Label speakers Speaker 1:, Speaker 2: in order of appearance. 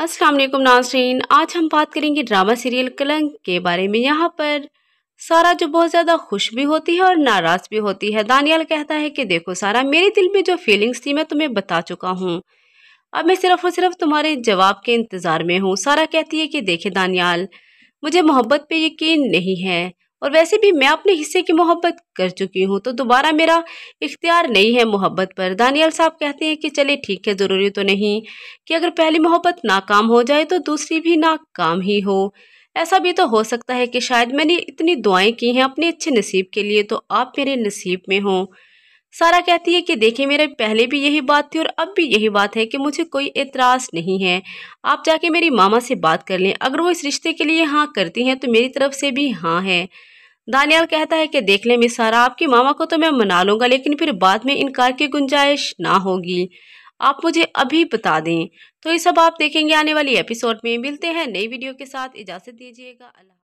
Speaker 1: अस्सलाम वालेकुम नाजरीन आज हम बात करेंगे ड्रामा सीरियल कलंक के बारे में यहाँ पर सारा जो बहुत ज़्यादा खुश भी होती है और नाराज़ भी होती है दानियाल कहता है कि देखो सारा मेरे दिल में जो फीलिंग्स थी मैं तुम्हें बता चुका हूँ अब मैं सिर्फ और सिर्फ तुम्हारे जवाब के इंतज़ार में हूँ सारा कहती है कि देखे दानियाल मुझे मोहब्बत पे यकीन नहीं है और वैसे भी मैं अपने हिस्से की मोहब्बत कर चुकी हूँ तो दोबारा मेरा इख्तियार नहीं है मोहब्बत पर दानियल साहब कहते हैं कि चले ठीक है ज़रूरी तो नहीं कि अगर पहली मोहब्बत नाकाम हो जाए तो दूसरी भी नाकाम ही हो ऐसा भी तो हो सकता है कि शायद मैंने इतनी दुआएं की हैं अपने अच्छे नसीब के लिए तो आप मेरे नसीब में हों सारा कहती है कि देखिए मेरे पहले भी यही बात थी और अब भी यही बात है कि मुझे कोई एतराज़ नहीं है आप जाके मेरी मामा से बात कर लें अगर वो इस रिश्ते के लिए हाँ करती हैं तो मेरी तरफ से भी हाँ है दानियाल कहता है कि देख ले मिस सारा आपकी मामा को तो मैं मना लूंगा लेकिन फिर बाद में इनकार की गुंजाइश ना होगी आप मुझे अभी बता दें तो ये सब आप देखेंगे आने वाली एपिसोड में मिलते हैं नई वीडियो के साथ इजाज़त दीजिएगा
Speaker 2: अल्लाह